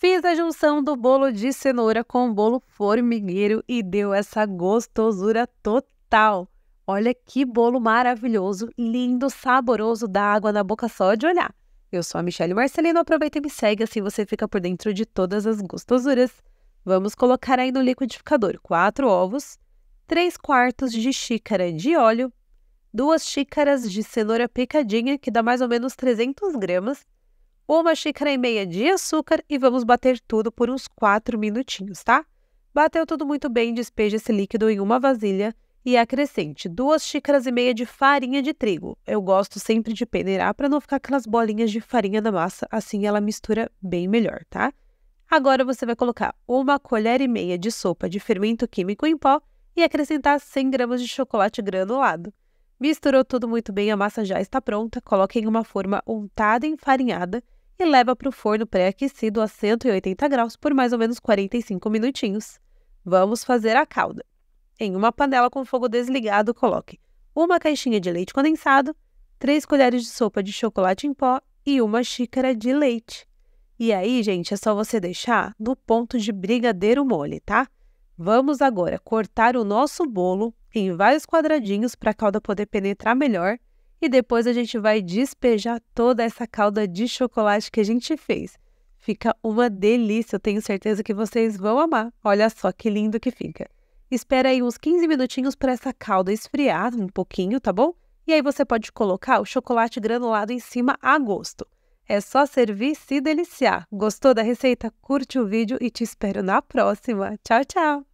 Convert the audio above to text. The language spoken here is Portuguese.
Fiz a junção do bolo de cenoura com o bolo formigueiro e deu essa gostosura total. Olha que bolo maravilhoso, lindo, saboroso, dá água na boca só de olhar. Eu sou a Michelle Marcelino, aproveita e me segue, assim você fica por dentro de todas as gostosuras. Vamos colocar aí no liquidificador 4 ovos, 3 quartos de xícara de óleo, 2 xícaras de cenoura picadinha, que dá mais ou menos 300 gramas, uma xícara e meia de açúcar e vamos bater tudo por uns 4 minutinhos, tá? Bateu tudo muito bem, despeje esse líquido em uma vasilha e acrescente duas xícaras e meia de farinha de trigo. Eu gosto sempre de peneirar para não ficar aquelas bolinhas de farinha na massa, assim ela mistura bem melhor, tá? Agora você vai colocar uma colher e meia de sopa de fermento químico em pó e acrescentar 100 gramas de chocolate granulado. Misturou tudo muito bem, a massa já está pronta. Coloque em uma forma untada e enfarinhada e leva para o forno pré-aquecido a 180 graus por mais ou menos 45 minutinhos. Vamos fazer a calda. Em uma panela com fogo desligado, coloque uma caixinha de leite condensado, 3 colheres de sopa de chocolate em pó e uma xícara de leite. E aí, gente, é só você deixar no ponto de brigadeiro mole, tá? Vamos agora cortar o nosso bolo em vários quadradinhos para a calda poder penetrar melhor e depois a gente vai despejar toda essa calda de chocolate que a gente fez. Fica uma delícia, eu tenho certeza que vocês vão amar. Olha só que lindo que fica. Espera aí uns 15 minutinhos para essa calda esfriar um pouquinho, tá bom? E aí você pode colocar o chocolate granulado em cima a gosto. É só servir e se deliciar. Gostou da receita? Curte o vídeo e te espero na próxima. Tchau, tchau!